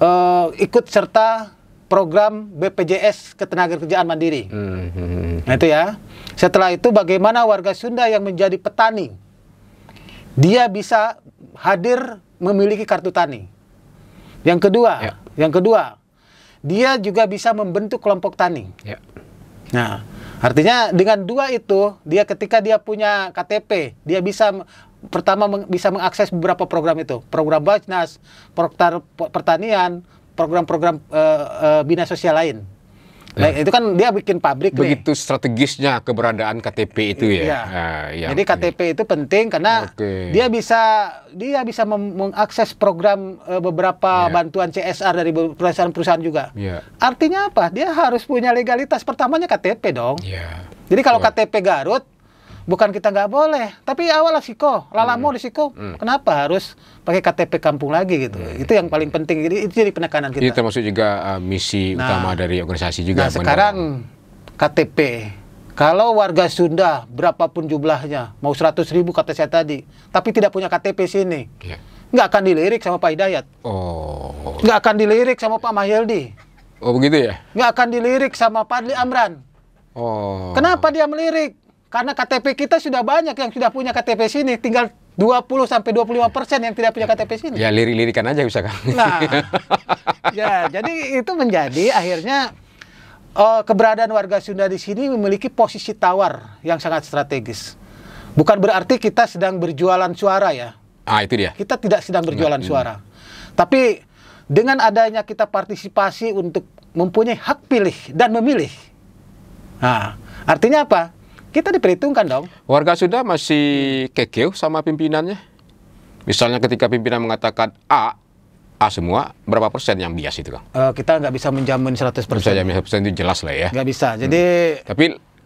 uh, ikut serta program BPJS Ketenagakerjaan Mandiri. Hmm. Nah itu ya. Setelah itu bagaimana warga Sunda yang menjadi petani, dia bisa hadir memiliki kartu tani. Yang kedua, ya. yang kedua, dia juga bisa membentuk kelompok tani. Ya. Nah, Artinya dengan dua itu, dia ketika dia punya KTP, dia bisa pertama meng, bisa mengakses beberapa program itu, program Bajnas, program pertanian, program-program uh, uh, bina sosial lain. Nah, iya. itu kan dia bikin pabrik Begitu nih. strategisnya keberadaan KTP itu ya. Iya. Nah, iya, Jadi KTP itu penting karena okay. dia bisa dia bisa mengakses program eh, beberapa yeah. bantuan CSR dari perusahaan-perusahaan juga. Yeah. Artinya apa? Dia harus punya legalitas pertamanya KTP dong. Yeah. Jadi kalau so. Iya. KTP Garut bukan kita nggak boleh tapi awal siko lalamu hmm. di siko hmm. kenapa harus pakai KTP kampung lagi gitu hmm. itu yang paling penting jadi itu jadi penekanan kita itu termasuk juga uh, misi nah, utama dari organisasi juga nah sekarang KTP kalau warga Sunda berapapun jumlahnya mau 100 ribu kata saya tadi tapi tidak punya KTP sini nggak ya. nggak akan dilirik sama Pak Hidayat oh nggak akan dilirik sama Pak Mahyeldi. oh begitu ya nggak akan dilirik sama Padli Amran oh kenapa dia melirik karena KTP kita sudah banyak yang sudah punya KTP sini, tinggal 20 sampai 25 persen yang tidak punya KTP sini. Ya lirik-lirikan aja bisa kan. Nah, ya jadi itu menjadi akhirnya uh, keberadaan warga Sunda di sini memiliki posisi tawar yang sangat strategis. Bukan berarti kita sedang berjualan suara ya. Ah itu dia. Kita tidak sedang berjualan nah, hmm. suara. Tapi dengan adanya kita partisipasi untuk mempunyai hak pilih dan memilih. Nah, artinya apa? Kita diperhitungkan dong. Warga sudah masih kekeu sama pimpinannya. Misalnya ketika pimpinan mengatakan A, A semua, berapa persen yang bias itu, Kang? Uh, kita nggak bisa menjamin 100 persen. Bisa jamin 100 persen itu jelas lah ya. Nggak bisa. Hmm. Jadi... Hmm. Tapi...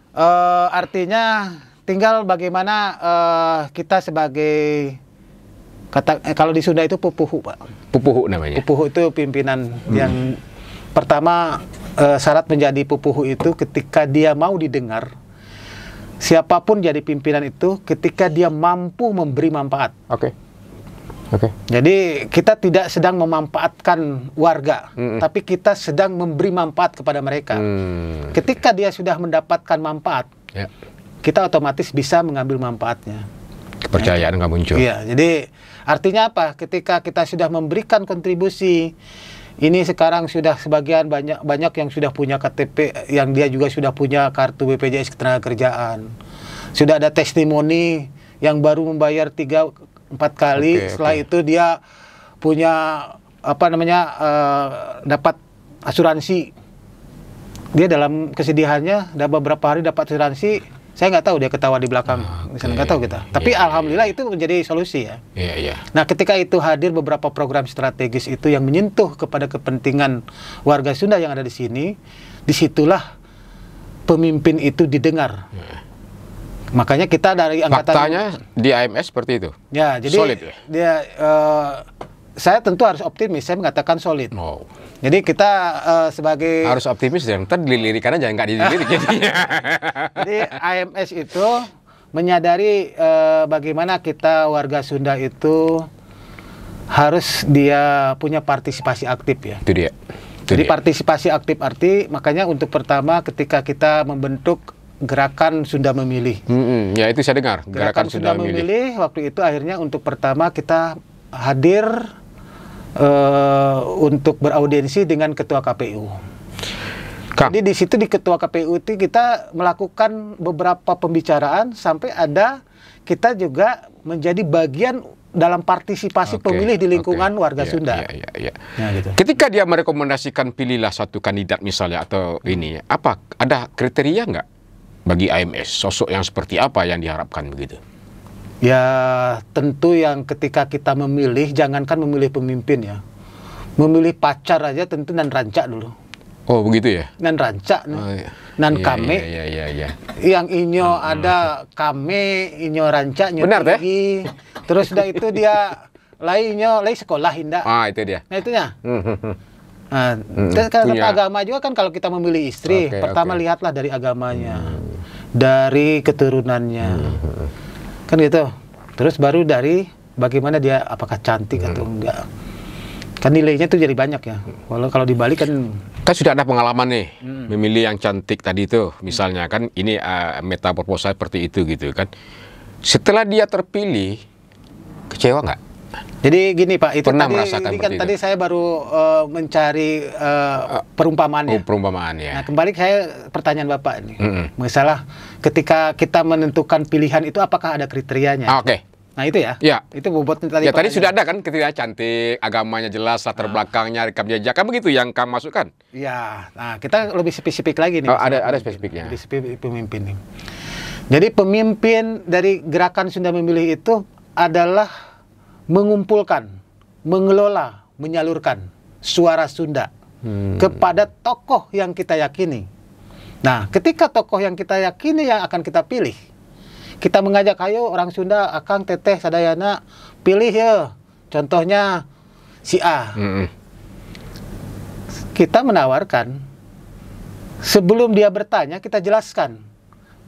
Uh, artinya tinggal bagaimana uh, kita sebagai kata eh, kalau di Sunda itu pupuhu pak pupuhu namanya pupuhu itu pimpinan hmm. yang pertama eh, syarat menjadi pupuhu itu ketika dia mau didengar siapapun jadi pimpinan itu ketika dia mampu memberi manfaat. Oke. Okay. Oke. Okay. Jadi kita tidak sedang memanfaatkan warga, mm -mm. tapi kita sedang memberi manfaat kepada mereka. Mm. Ketika dia sudah mendapatkan manfaat, yeah. kita otomatis bisa mengambil manfaatnya. Kepercayaan nggak ya. muncul. Iya. Jadi artinya apa? Ketika kita sudah memberikan kontribusi, ini sekarang sudah sebagian banyak banyak yang sudah punya KTP, yang dia juga sudah punya kartu BPJS Ketenagakerjaan. Sudah ada testimoni yang baru membayar tiga empat kali, okay, setelah okay. itu dia punya apa namanya uh, dapat asuransi. Dia dalam kesedihannya, dapat beberapa hari dapat asuransi, saya nggak tahu dia ketawa di belakang, okay. Ah, misalnya nggak tahu kita. Iya, Tapi yeah. alhamdulillah itu menjadi solusi ya. Yeah, yeah. Nah, ketika itu hadir beberapa program strategis itu yang menyentuh kepada kepentingan warga Sunda yang ada di sini, disitulah pemimpin itu didengar. Yeah. Makanya kita dari angkatan faktanya di AMS seperti itu. Ya, jadi solid ya. Dia uh, saya tentu harus optimis. Saya mengatakan solid. Wow. Jadi kita uh, sebagai harus optimis ya. Ntar dilirik karena jangan nggak dilirik Jadi AMS itu menyadari uh, bagaimana kita warga Sunda itu harus dia punya partisipasi aktif ya. Itu dia. Itu Jadi dia. partisipasi aktif arti makanya untuk pertama ketika kita membentuk gerakan Sunda memilih. Mm -hmm. Ya itu saya dengar. Gerakan, gerakan Sunda, memilih. memilih waktu itu akhirnya untuk pertama kita hadir uh, untuk beraudiensi dengan ketua KPU. Kak. Jadi di situ di ketua KPU itu kita melakukan beberapa pembicaraan sampai ada kita juga menjadi bagian dalam partisipasi okay, pemilih di lingkungan okay, warga yeah, Sunda. Yeah, yeah, yeah. Nah, gitu. Ketika dia merekomendasikan pilihlah satu kandidat misalnya atau ini, apa ada kriteria nggak bagi AMS sosok yang seperti apa yang diharapkan begitu? Ya tentu yang ketika kita memilih, jangankan memilih pemimpin ya. Memilih pacar aja tentu dan rancak dulu. Oh begitu ya? Nan rancak, oh, iya. nan iya, kame. Iya, iya, iya, iya. Yang inyo hmm, hmm, hmm. ada kami, inyo rancak, inyo Benar, tinggi. Terus udah itu dia lainnya, lain sekolah indah. Ah itu dia. Nah itunya. Hmm, nah, hmm. kan agama juga kan kalau kita memilih istri, okay, pertama okay. lihatlah dari agamanya, hmm. dari keturunannya. Hmm kan gitu terus baru dari bagaimana dia apakah cantik hmm. atau enggak kan nilainya tuh jadi banyak ya walau kalau dibalik kan kan sudah ada pengalaman nih hmm. memilih yang cantik tadi itu misalnya hmm. kan ini uh, eh, meta proposal seperti itu gitu kan setelah dia terpilih kecewa nggak jadi gini Pak, itu pernah tadi, merasakan ini kan tadi saya baru uh, mencari uh, eh, perumpamaan. Oh, perumpamaan ya. Nah, kembali saya pertanyaan Bapak ini. Mm -hmm. Misalnya ketika kita menentukan pilihan itu apakah ada kriterianya? Ah, Oke. Okay. Nah, itu ya. Ya. Itu bobot tadi. Ya, tadi sudah ada kan kriteria cantik, agamanya jelas, latar ah. belakangnya, rekam jejak. Kan begitu yang kamu masukkan? Iya. Nah, kita lebih spesifik lagi nih. Oh, ada ada spesifiknya. Lebih spesifik pemimpin Jadi pemimpin dari gerakan Sunda Memilih itu adalah mengumpulkan, mengelola, menyalurkan suara Sunda hmm. kepada tokoh yang kita yakini. Nah, ketika tokoh yang kita yakini yang akan kita pilih, kita mengajak ayo orang Sunda, akang, teteh, sadayana, pilih ya. Contohnya si A. Hmm. Kita menawarkan sebelum dia bertanya kita jelaskan,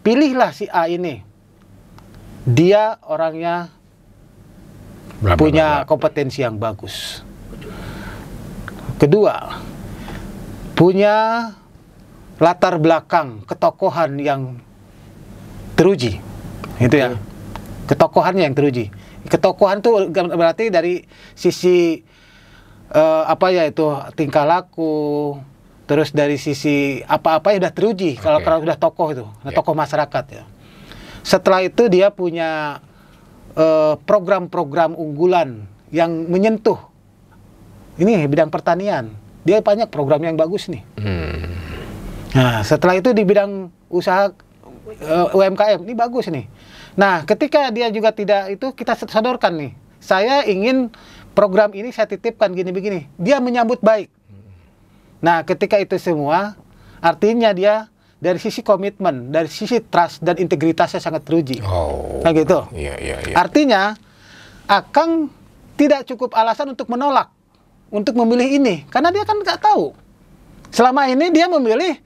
pilihlah si A ini. Dia orangnya punya kompetensi yang bagus. Kedua, punya latar belakang ketokohan yang teruji. Itu ya. Ketokohannya yang teruji. Ketokohan itu berarti dari sisi uh, apa ya itu tingkah laku, terus dari sisi apa-apa ya udah teruji okay. kalau kalau udah tokoh itu, yeah. Ya. tokoh masyarakat ya. Setelah itu dia punya Eh, program-program unggulan yang menyentuh ini bidang pertanian dia banyak program yang bagus nih hmm. nah setelah itu di bidang usaha uh, eh, UMKM ini bagus nih nah ketika dia juga tidak itu kita sodorkan nih saya ingin program ini saya titipkan gini-begini dia menyambut baik hmm. nah ketika itu semua artinya dia dari sisi komitmen, dari sisi trust dan integritasnya sangat teruji. Oh. Nah gitu. Iya, iya, iya. Artinya Akang tidak cukup alasan untuk menolak untuk memilih ini karena dia kan nggak tahu. Selama ini dia memilih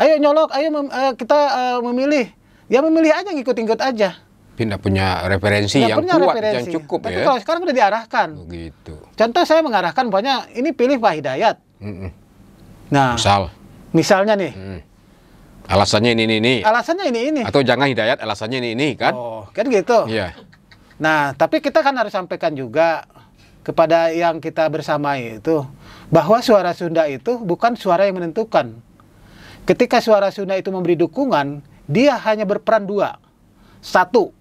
ayo nyolok, ayo mem, uh, kita uh, memilih. Dia ya memilih aja ngikut-ngikut aja. Tidak punya referensi tidak yang punya kuat referensi. yang cukup Tapi ya. kalau sekarang sudah diarahkan. Begitu. Oh, Contoh saya mengarahkan banyak ini pilih Pak Hidayat. Mm -mm. Nah. Misal. Misalnya nih. Mm Alasannya ini, ini, ini. Alasannya ini, ini. Atau jangan hidayat, alasannya ini, ini, kan? Oh, kan gitu. Iya. Nah, tapi kita kan harus sampaikan juga kepada yang kita bersama itu, bahwa suara Sunda itu bukan suara yang menentukan. Ketika suara Sunda itu memberi dukungan, dia hanya berperan dua. Satu,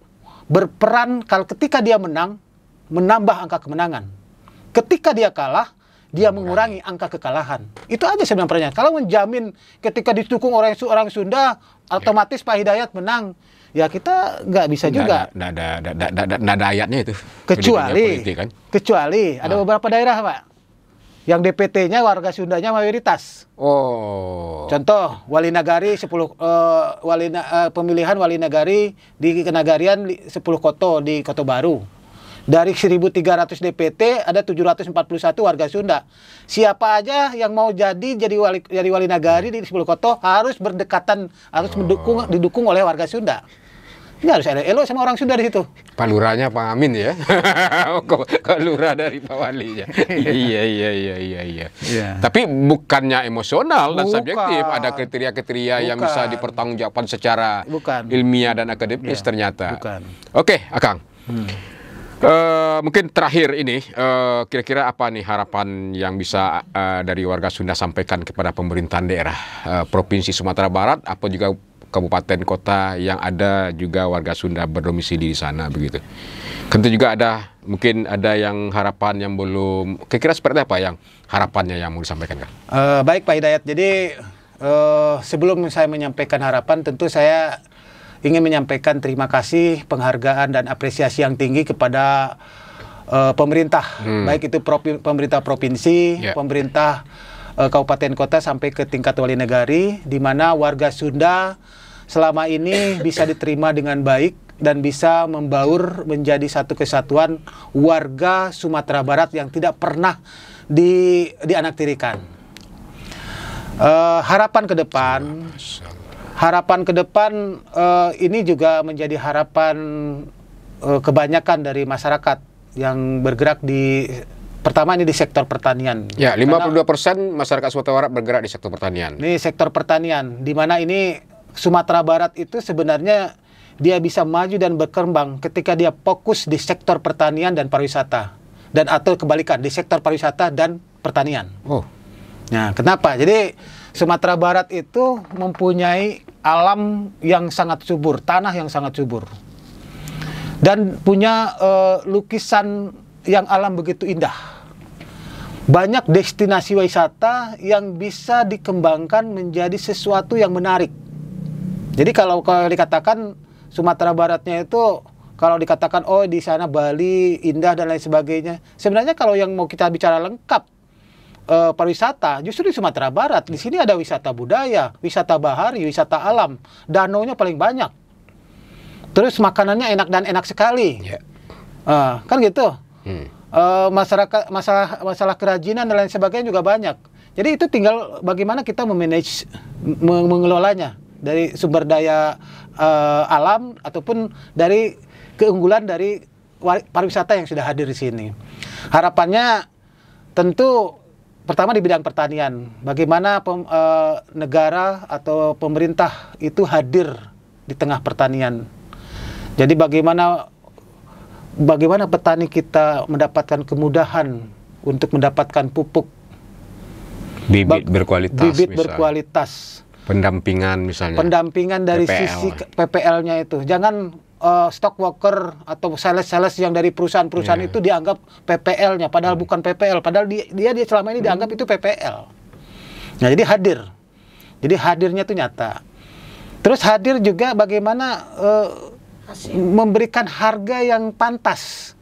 berperan kalau ketika dia menang, menambah angka kemenangan. Ketika dia kalah, dia mengurangi angka kekalahan. Itu aja sebenarnya. Kalau menjamin ketika ditukung orang orang Sunda otomatis Pak Hidayat menang, ya kita nggak bisa juga. Nggak ada, ada, ayatnya itu. Kecuali, politik, kan? kecuali ah. ada beberapa daerah Pak yang DPT-nya warga Sundanya mayoritas. Oh. Contoh Wali Nagari 10 uh, eh, wali uh, eh, pemilihan Wali Nagari di Kenagarian 10 koto di Koto Baru. Dari 1.300 DPT ada 741 warga Sunda. Siapa aja yang mau jadi jadi wali jadi wali nagari di Koto harus berdekatan harus oh. mendukung didukung oleh warga Sunda. Ini harus ada elo sama orang Sunda di situ. Pak Luranya Pak Amin ya. Kok lurah dari Pak Walinya. iya iya iya iya iya. Yeah. Iya. Tapi bukannya emosional dan subjektif, ada kriteria-kriteria yang bisa dipertanggungjawabkan secara Bukan. ilmiah dan akademis yeah. ternyata. Bukan. Oke, Akang. Hmm. Eh, mungkin terakhir ini, eh, kira-kira uh, apa nih harapan yang bisa uh, dari warga Sunda sampaikan kepada pemerintahan daerah uh, Provinsi Sumatera Barat, atau juga kabupaten kota yang ada juga warga Sunda berdomisili di sana begitu. Tentu kan juga ada mungkin ada yang harapan yang belum, kira-kira seperti apa yang harapannya yang mau disampaikan kan? Uh, baik Pak Hidayat, jadi uh, sebelum saya menyampaikan harapan, tentu saya ingin menyampaikan terima kasih, penghargaan dan apresiasi yang tinggi kepada uh, pemerintah, hmm. baik itu propi pemerintah provinsi, yeah. pemerintah uh, kabupaten kota sampai ke tingkat wali negari, di mana warga Sunda selama ini bisa diterima dengan baik dan bisa membaur menjadi satu kesatuan warga Sumatera Barat yang tidak pernah di dianaktirikan. Uh, harapan ke depan harapan ke depan uh, ini juga menjadi harapan uh, kebanyakan dari masyarakat yang bergerak di pertama ini di sektor pertanian. Ya, 52 persen masyarakat Sumatera Barat bergerak di sektor pertanian. Ini sektor pertanian, di mana ini Sumatera Barat itu sebenarnya dia bisa maju dan berkembang ketika dia fokus di sektor pertanian dan pariwisata dan atau kebalikan di sektor pariwisata dan pertanian. Oh. Nah, kenapa? Jadi Sumatera Barat itu mempunyai alam yang sangat subur, tanah yang sangat subur. Dan punya uh, lukisan yang alam begitu indah. Banyak destinasi wisata yang bisa dikembangkan menjadi sesuatu yang menarik. Jadi kalau, kalau dikatakan Sumatera Baratnya itu kalau dikatakan oh di sana Bali indah dan lain sebagainya. Sebenarnya kalau yang mau kita bicara lengkap uh, pariwisata justru di Sumatera Barat. Di sini ada wisata budaya, wisata bahari, wisata alam. Danaunya paling banyak. Terus makanannya enak dan enak sekali. Yeah. Ya. Uh, kan gitu. Hmm. Uh, masyarakat masalah masalah kerajinan dan lain sebagainya juga banyak. Jadi itu tinggal bagaimana kita memanage mengelolanya dari sumber daya uh, alam ataupun dari keunggulan dari pariwisata yang sudah hadir di sini. Harapannya tentu pertama di bidang pertanian, bagaimana pem, e, negara atau pemerintah itu hadir di tengah pertanian. Jadi bagaimana bagaimana petani kita mendapatkan kemudahan untuk mendapatkan pupuk bibit berkualitas, bibit misalnya. berkualitas, pendampingan misalnya, pendampingan dari PPL. sisi PPL-nya itu. Jangan uh, stock worker atau sales-sales yang dari perusahaan-perusahaan yeah. itu dianggap PPL-nya padahal hmm. bukan PPL padahal dia dia, dia selama ini dianggap hmm. itu PPL. Nah, jadi hadir. Jadi hadirnya itu nyata. Terus hadir juga bagaimana uh, memberikan harga yang pantas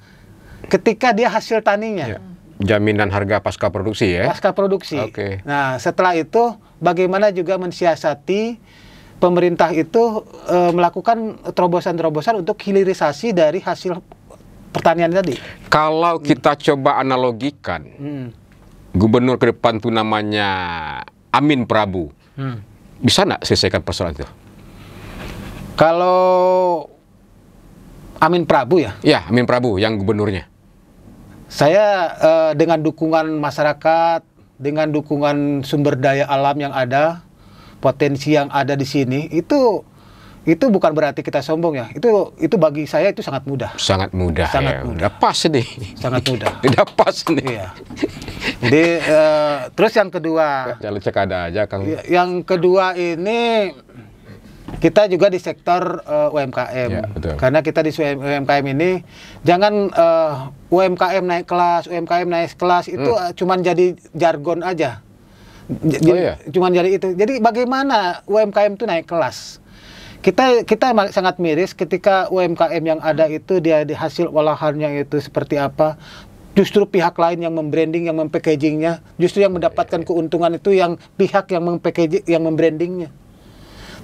ketika dia hasil taninya. Yeah. Jaminan harga pasca produksi ya. Pasca produksi. Oke. Okay. Nah, setelah itu bagaimana juga mensiasati pemerintah itu e, melakukan terobosan-terobosan untuk hilirisasi dari hasil pertanian tadi. Kalau hmm. kita coba analogikan, hmm. gubernur ke depan itu namanya Amin Prabu, hmm. bisa nggak selesaikan persoalan itu? Kalau Amin Prabu ya? Ya, Amin Prabu yang gubernurnya. Saya eh, dengan dukungan masyarakat, dengan dukungan sumber daya alam yang ada, potensi yang ada di sini itu itu bukan berarti kita sombong ya. Itu itu bagi saya itu sangat mudah. Sangat mudah. Sangat ya. mudah. pas nih. Sangat mudah. tidak pas nih. ya Jadi uh, terus yang kedua. jalur cek ada aja Kang. Ya, yang kedua ini kita juga di sektor uh, eh, UMKM. Ya, betul. Karena kita di UMKM ini jangan uh, eh, UMKM naik kelas, UMKM naik kelas itu hmm. cuman jadi jargon aja. Oh, jadi, oh, iya? Cuman jadi itu. Jadi bagaimana UMKM itu naik kelas? Kita kita sangat miris ketika UMKM yang ada itu dia hasil olahannya itu seperti apa, justru pihak lain yang membranding yang mempackagingnya justru yang mendapatkan iya, iya. keuntungan itu yang pihak yang mempackaging yang membrandingnya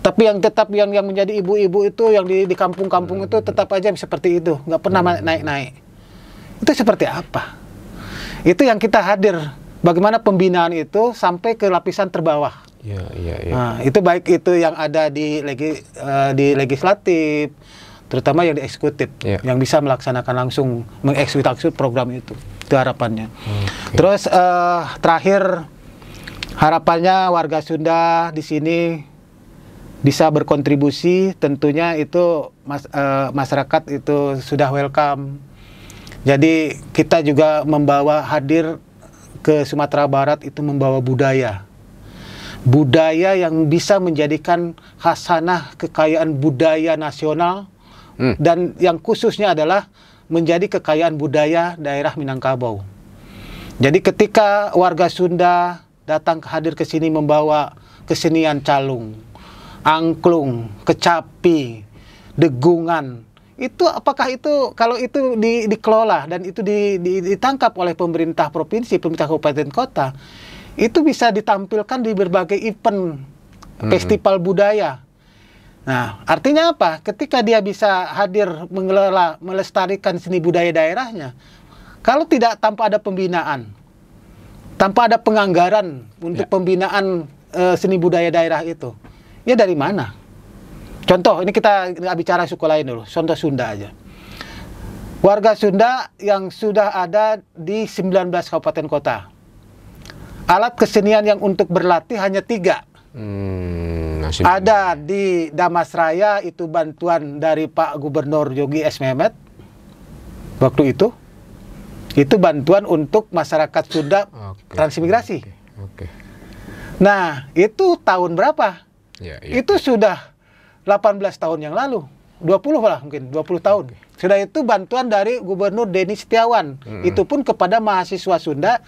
tapi yang tetap yang yang menjadi ibu-ibu itu yang di di kampung-kampung itu hmm. tetap aja seperti itu nggak pernah hmm. naik-naik itu seperti apa itu yang kita hadir bagaimana pembinaan itu sampai ke lapisan terbawah. Ya, ya, ya. Nah, itu baik itu yang ada di legi, uh, di legislatif, terutama yang di eksekutif, ya. yang bisa melaksanakan langsung mengeksekusi program itu. Itu harapannya. Okay. Terus uh, terakhir harapannya warga Sunda di sini bisa berkontribusi, tentunya itu mas, uh, masyarakat itu sudah welcome. Jadi kita juga membawa hadir ke Sumatera Barat itu membawa budaya. Budaya yang bisa menjadikan khasanah kekayaan budaya nasional hmm. dan yang khususnya adalah menjadi kekayaan budaya daerah Minangkabau. Jadi ketika warga Sunda datang hadir ke sini membawa kesenian calung, angklung, kecapi, degungan, itu apakah itu kalau itu di, dikelola dan itu di, di, ditangkap oleh pemerintah provinsi, pemerintah kabupaten kota, itu bisa ditampilkan di berbagai event hmm. festival budaya. Nah, artinya apa? Ketika dia bisa hadir mengelola, melestarikan seni budaya daerahnya, kalau tidak tanpa ada pembinaan, tanpa ada penganggaran untuk ya. pembinaan uh, seni budaya daerah itu, ya dari mana? Contoh, ini kita nggak bicara suku lain dulu, contoh Sunda aja. Warga Sunda yang sudah ada di 19 kabupaten kota. Alat kesenian yang untuk berlatih hanya tiga. Hmm, nah, ada di Damasraya itu bantuan dari Pak Gubernur Yogi S. Mehmet waktu itu. Itu bantuan untuk masyarakat Sunda okay. transmigrasi. Okay. Okay. Nah, itu tahun berapa? Ya, ya. Itu sudah 18 tahun yang lalu 20 lah mungkin 20 tahun. Sudah itu bantuan dari Gubernur Denny Setiawan. Hmm. Itu pun kepada mahasiswa Sunda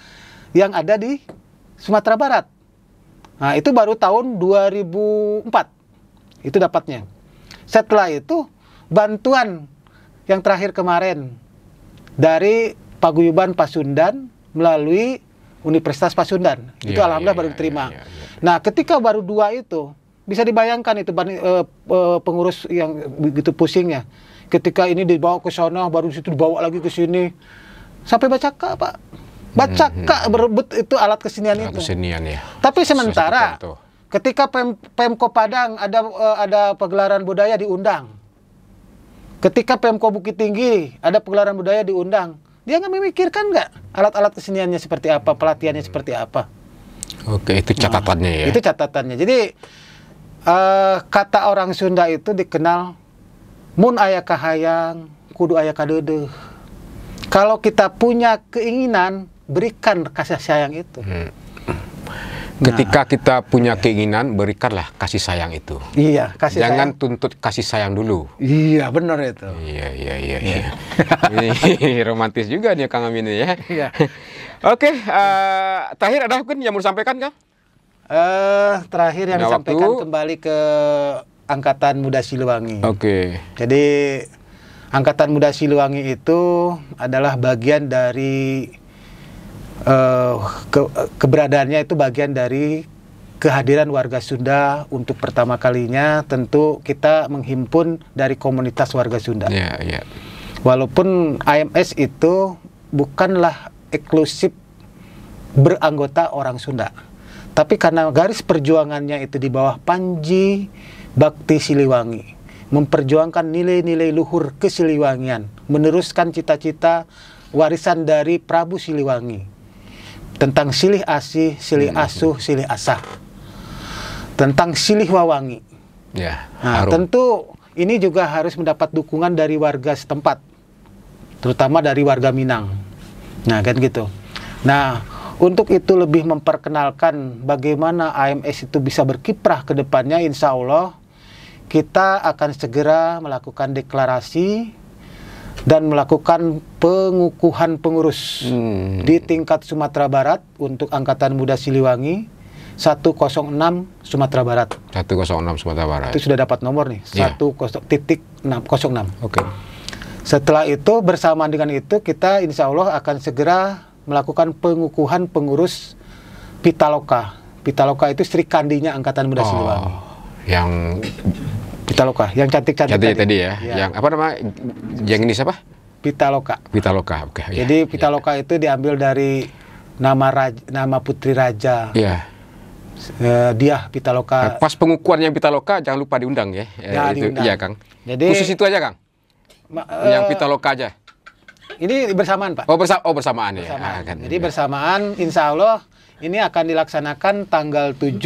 yang ada di Sumatera Barat. Nah, itu baru tahun 2004. Itu dapatnya. Setelah itu bantuan yang terakhir kemarin dari Paguyuban Pasundan melalui Universitas Pasundan. Itu iya, alhamdulillah ya, baru diterima. Ya, nah, ketika baru dua itu bisa dibayangkan itu uh, pengurus yang begitu pusingnya. Ketika ini dibawa ke sana, baru situ dibawa lagi ke sini. Sampai baca kak, Pak. Baca kak hmm, hmm. berebut itu alat kesenian itu. Kesenian ya. Tapi sementara ketika Pem Pemko Padang ada uh, ada pegelaran budaya diundang. Ketika Pemko Bukit Tinggi ada pegelaran budaya diundang. Dia nggak memikirkan nggak alat-alat keseniannya seperti apa, pelatihannya seperti apa. Oke, itu catatannya nah, ya. Itu catatannya. Jadi uh, kata orang Sunda itu dikenal mun ayah kahayang, kudu ayah kadedeh. Kalau kita punya keinginan, berikan kasih sayang itu. Hmm. Ketika nah, kita punya iya. keinginan, berikanlah kasih sayang itu. Iya, kasih Jangan sayang. tuntut kasih sayang dulu. Iya, benar itu. Iya, iya, iya. iya. iya. Romantis juga nih Kang Amin ya. Iya. Oke, okay, uh, eh, terakhir ada mungkin yang mau disampaikan Kang? uh, terakhir yang Nggak nah, disampaikan waktu. kembali ke angkatan muda Siliwangi. Oke. Okay. Jadi angkatan muda Siliwangi itu adalah bagian dari uh, ke, keberadaannya itu bagian dari kehadiran warga Sunda untuk pertama kalinya tentu kita menghimpun dari komunitas warga Sunda. Yeah, yeah. Walaupun AMS itu bukanlah eksklusif beranggota orang Sunda tapi karena garis perjuangannya itu di bawah Panji Bakti Siliwangi, memperjuangkan nilai-nilai luhur kesiliwangian, meneruskan cita-cita warisan dari Prabu Siliwangi tentang silih asih, silih iya, iya. asuh, silih asah, tentang silih wawangi. Ya, nah, tentu ini juga harus mendapat dukungan dari warga setempat, terutama dari warga Minang. Nah, kan gitu. Nah, untuk itu lebih memperkenalkan bagaimana AMS itu bisa berkiprah ke depannya insya Allah kita akan segera melakukan deklarasi dan melakukan pengukuhan pengurus hmm. di tingkat Sumatera Barat untuk Angkatan Muda Siliwangi 106 Sumatera Barat. 106 Sumatera Barat. Itu sudah dapat nomor nih, yeah. 10 606. Oke. Okay. Setelah itu bersamaan dengan itu kita insya Allah akan segera melakukan pengukuhan pengurus Pitaloka. Pitaloka itu Sri Kandinya Angkatan Muda oh, Siliwangi. Yang Pitaloka, yang cantik-cantik tadi. tadi ya. ya. Yang apa nama? Yang ini siapa? Pitaloka. Pitaloka, oke. Okay, iya. Jadi ya, Pitaloka iya. ya. itu diambil dari nama raja, nama putri raja. Iya. Uh, dia Pitaloka. Nah, pas yang Pitaloka jangan lupa diundang ya. ya. Ya, itu, diundang. Iya, Kang. Jadi khusus itu aja, Kang. uh, yang eh, Pitaloka aja. Ini bersamaan Pak. Oh, bersa oh bersamaan, ya. bersamaan. ya. Akan, Jadi ya. bersamaan insya Allah ini akan dilaksanakan tanggal 7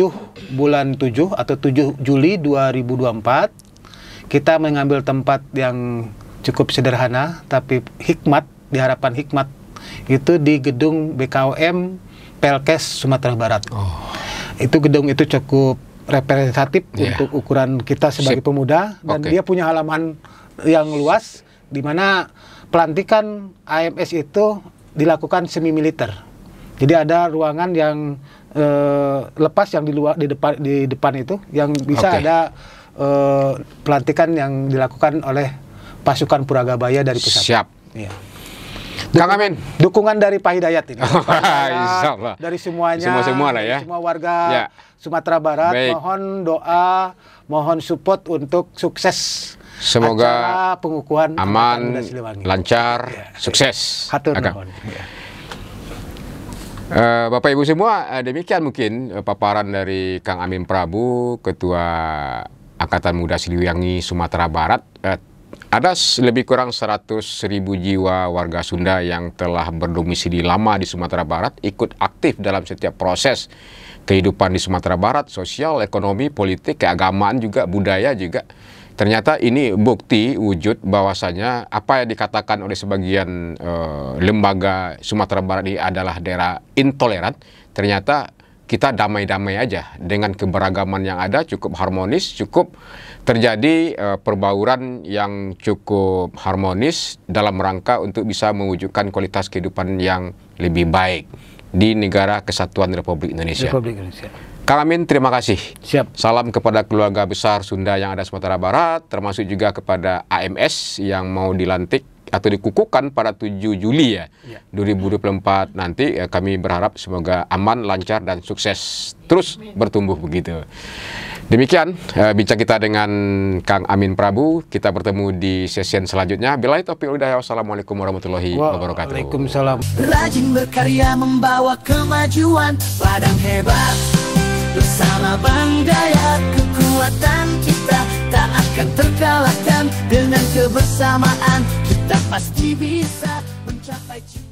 bulan 7 atau 7 Juli 2024. Kita mengambil tempat yang cukup sederhana tapi hikmat, diharapkan hikmat itu di gedung BKOM Pelkes Sumatera Barat. Oh. Itu gedung itu cukup representatif yeah. untuk ukuran kita sebagai Sip. pemuda dan okay. dia punya halaman yang luas di mana pelantikan AMS itu dilakukan semi militer. Jadi ada ruangan yang e, lepas yang di luar di depan di depan itu yang bisa okay. ada e, pelantikan yang dilakukan oleh pasukan Puragabaya dari pusat. Siap. Iya. Duk Kang Amin. Dukungan dari Pak Hidayat ini. Insyaallah. Dari semuanya. Semua semua lah ya. Semua warga ya. Sumatera Barat Baik. mohon doa, mohon support untuk sukses Semoga pengukuhan aman, lancar, ya. sukses. Hatur Ya. Bapak Ibu semua, eh, demikian mungkin eh, paparan dari Kang Amin Prabu, Ketua Angkatan Muda Siliwangi Sumatera Barat. ada lebih kurang seratus ribu jiwa warga Sunda yang telah berdomisili lama di Sumatera Barat ikut aktif dalam setiap proses kehidupan di Sumatera Barat, sosial, ekonomi, politik, keagamaan juga, budaya juga. Ternyata ini bukti wujud bahwasanya apa yang dikatakan oleh sebagian e, lembaga Sumatera Barat ini adalah daerah intoleran, ternyata kita damai-damai aja dengan keberagaman yang ada cukup harmonis, cukup terjadi e, perbauran yang cukup harmonis dalam rangka untuk bisa mewujudkan kualitas kehidupan yang lebih baik di negara kesatuan Republik Indonesia. Republik Indonesia. Kang Amin, terima kasih. Siap. Salam kepada keluarga besar Sunda yang ada Sumatera Barat, termasuk juga kepada AMS yang mau dilantik atau dikukuhkan pada 7 Juli ya, ya. 2024 nanti ya, kami berharap semoga aman, lancar dan sukses terus bertumbuh begitu. Demikian eh, bincang kita dengan Kang Amin Prabu. Kita bertemu di sesi selanjutnya. Bila itu hidayah. Wassalamualaikum warahmatullahi wabarakatuh. Waalaikumsalam. Rajin berkarya membawa kemajuan, ladang hebat. Bersama Daya kekuatan kita tak akan terkalahkan Dengan kebersamaan kita pasti bisa mencapai cita